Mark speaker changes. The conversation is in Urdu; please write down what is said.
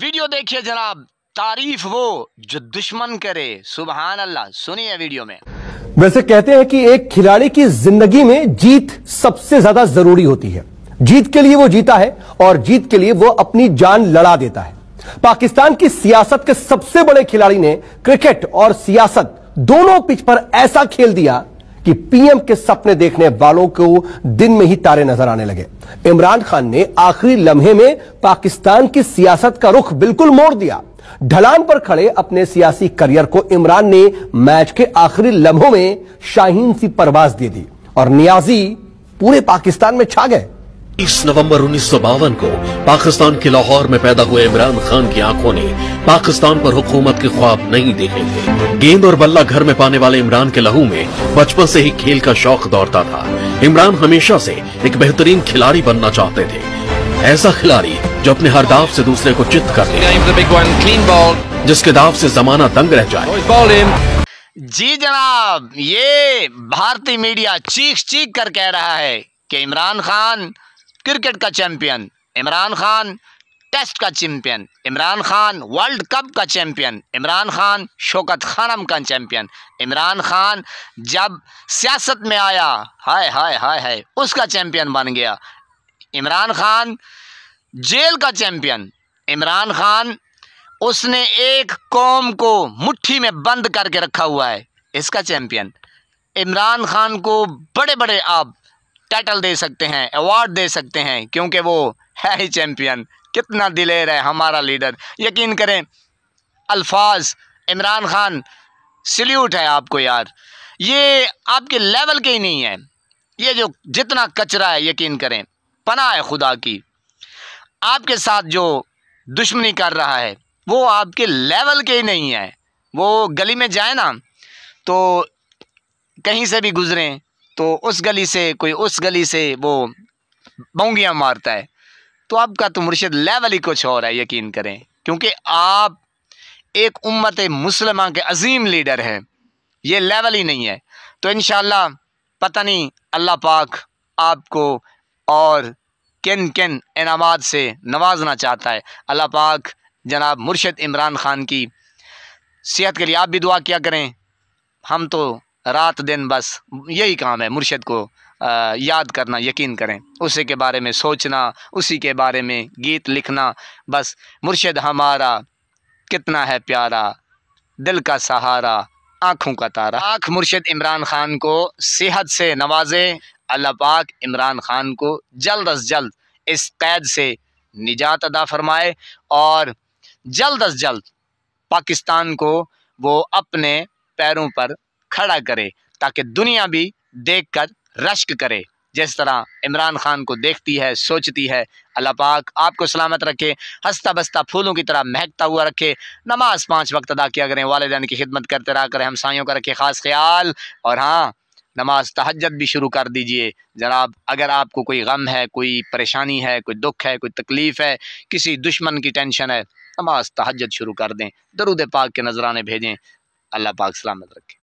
Speaker 1: ویڈیو دیکھیے جناب تعریف وہ جو دشمن کرے سبحان اللہ سنیے ویڈیو میں
Speaker 2: ویسے کہتے ہیں کہ ایک کھلاڑی کی زندگی میں جیت سب سے زیادہ ضروری ہوتی ہے جیت کے لیے وہ جیتا ہے اور جیت کے لیے وہ اپنی جان لڑا دیتا ہے پاکستان کی سیاست کے سب سے بڑے کھلاڑی نے کرکٹ اور سیاست دونوں پچ پر ایسا کھیل دیا کہ پی ایم کے سپنے دیکھنے والوں کو دن میں ہی تارے نظر آنے لگے عمران خان نے آخری لمحے میں پاکستان کی سیاست کا رخ بالکل موڑ دیا ڈھلان پر کھڑے اپنے سیاسی کریئر کو عمران نے میچ کے آخری لمحوں میں شاہین سی پرواز دے دی اور نیازی پورے
Speaker 3: پاکستان میں چھا گئے نومبر انیس سو باون کو پاکستان کے لاہور میں پیدا ہوئے عمران خان کی آنکھوں نے پاکستان پر حکومت کے خواب نہیں دیکھے تھے گیند اور بلہ گھر میں پانے والے عمران کے لہو میں بچپن سے ہی کھیل کا شوق دوڑتا تھا عمران ہمیشہ سے ایک بہترین کھلاڑی بننا چاہتے تھے ایسا کھلاڑی جو اپنے ہر داف سے دوسرے کو چت کر جس کے داف سے زمانہ دنگ رہ جائے
Speaker 1: جی جناب یہ بھارتی میڈیا چیخ چیخ کر کہہ رہا ہے کہ عمران خان کرکٹ کا چیمپئن عمران خان ٹیسٹ کا champion Imran Khan world cup کا چیمپئن عمران خان شوکت خانم کا چیمپئن عمران خان جب سیاست میں آیا ہائے ہائے ہائے ہائے اس کا چیمپئن بن گیا عمران خان جیل کا چیمپئن عمران خان اس نے ایک قوم کو مٹھی میں بند کر کے رکھا ہوا ہے اس کا چیمپئن عمران خان کو بڑے بڑے آپ ٹیٹل دے سکتے ہیں ایوارڈ دے سکتے ہیں کیونکہ وہ ہے ہی چیمپئن کتنا دلیر ہے ہمارا لیڈر یقین کریں الفاظ عمران خان سلیوٹ ہے آپ کو یار یہ آپ کے لیول کے ہی نہیں ہے یہ جو جتنا کچرا ہے یقین کریں پناہ ہے خدا کی آپ کے ساتھ جو دشمنی کر رہا ہے وہ آپ کے لیول کے ہی نہیں ہے وہ گلی میں جائیں نا تو کہیں سے بھی گزریں تو اس گلی سے کوئی اس گلی سے وہ بونگیاں مارتا ہے تو آپ کا تو مرشد لیول ہی کچھ اور ہے یقین کریں کیونکہ آپ ایک امت مسلمہ کے عظیم لیڈر ہیں یہ لیول ہی نہیں ہے تو انشاءاللہ پتہ نہیں اللہ پاک آپ کو اور کن کن انعامات سے نوازنا چاہتا ہے اللہ پاک جناب مرشد عمران خان کی صحت کے لیے آپ بھی دعا کیا کریں ہم تو رات دن بس یہی کام ہے مرشد کو یاد کرنا یقین کریں اسی کے بارے میں سوچنا اسی کے بارے میں گیت لکھنا بس مرشد ہمارا کتنا ہے پیارا دل کا سہارا آنکھوں کا تارا آنکھ مرشد عمران خان کو صحت سے نوازے پاک عمران خان کو جلد از جلد اس قید سے نجات ادا فرمائے اور جلد از جلد پاکستان کو وہ اپنے پیروں پر کھڑا کرے تاکہ دنیا بھی دیکھ کر رشک کرے جس طرح عمران خان کو دیکھتی ہے سوچتی ہے اللہ پاک آپ کو سلامت رکھے ہستہ بستہ پھولوں کی طرح مہکتا ہوا رکھے نماز پانچ وقت ادا کیا کریں والدین کی خدمت کرتے رہا کریں ہمسائیوں کا رکھے خاص خیال اور ہاں نماز تحجد بھی شروع کر دیجئے جناب اگر آپ کو کوئی غم ہے کوئی پریشانی ہے کوئی دکھ ہے کوئی تکلیف ہے کسی دشمن کی ٹینشن ہے نماز تحجد شروع کر دیں درود پاک کے نظرانے بھیجیں اللہ پاک سلامت رکھے